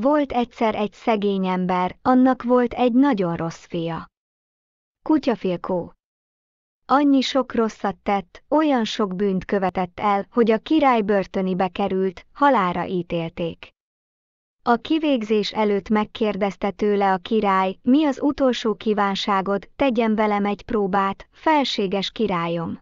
Volt egyszer egy szegény ember, annak volt egy nagyon rossz fia. Kutyafilkó. Annyi sok rosszat tett, olyan sok bűnt követett el, hogy a király börtönibe került, halára ítélték. A kivégzés előtt megkérdezte tőle a király, mi az utolsó kívánságod, tegyen velem egy próbát, felséges királyom.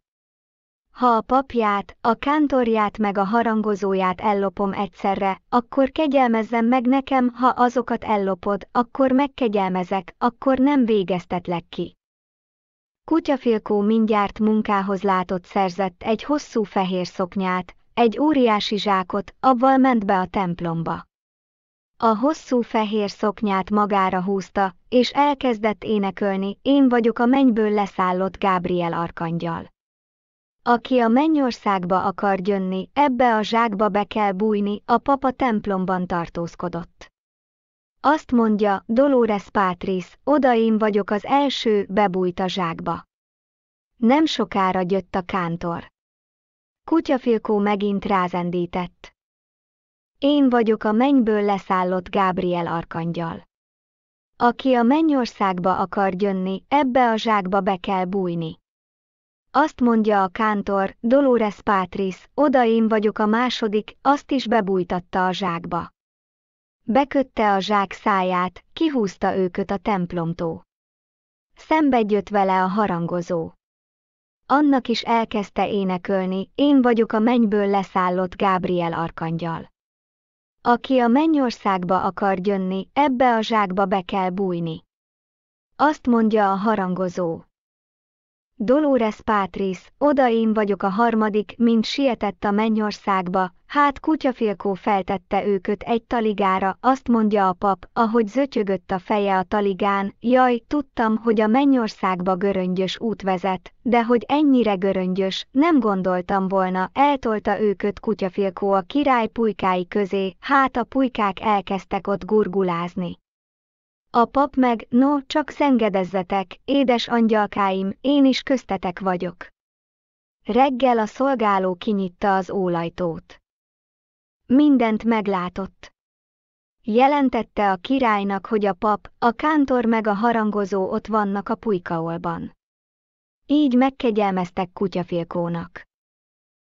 Ha a papját, a kántorját meg a harangozóját ellopom egyszerre, akkor kegyelmezzen meg nekem, ha azokat ellopod, akkor megkegyelmezek, akkor nem végeztetlek ki. Kutyafilkó mindjárt munkához látott szerzett egy hosszú fehér szoknyát, egy óriási zsákot, avval ment be a templomba. A hosszú fehér szoknyát magára húzta, és elkezdett énekölni. én vagyok a mennyből leszállott Gábriel arkangyal. Aki a mennyországba akar jönni, ebbe a zsákba be kell bújni, a papa templomban tartózkodott. Azt mondja, Dolores Patris, oda én vagyok az első, bebújt a zsákba. Nem sokára jött a kántor. Kutyafilkó megint rázendített. Én vagyok a mennyből leszállott Gábriel arkangyal. Aki a mennyországba akar jönni, ebbe a zsákba be kell bújni azt mondja a kántor, Dolores Patris, oda én vagyok a második, azt is bebújtatta a zsákba. Bekötte a zsák száját, kihúzta őköt a templomtól. Szembe vele a harangozó. Annak is elkezdte énekölni, én vagyok a mennyből leszállott Gábriel arkangyal. Aki a mennyországba akar jönni, ebbe a zsákba be kell bújni. Azt mondja a harangozó. Dolores Patris, oda én vagyok a harmadik, mint sietett a mennyországba, hát kutyafilkó feltette őköt egy taligára, azt mondja a pap, ahogy zötyögött a feje a taligán, jaj, tudtam, hogy a mennyországba göröngyös út vezet, de hogy ennyire göröngyös, nem gondoltam volna, eltolta őköt kutyafilkó a király pulykái közé, hát a pulykák elkezdtek ott gurgulázni. A pap meg, no, csak szengedezzetek, édes angyalkáim, én is köztetek vagyok. Reggel a szolgáló kinyitta az ólajtót. Mindent meglátott. Jelentette a királynak, hogy a pap, a kántor meg a harangozó ott vannak a pulykaolban. Így megkegyelmeztek kutyafilkónak.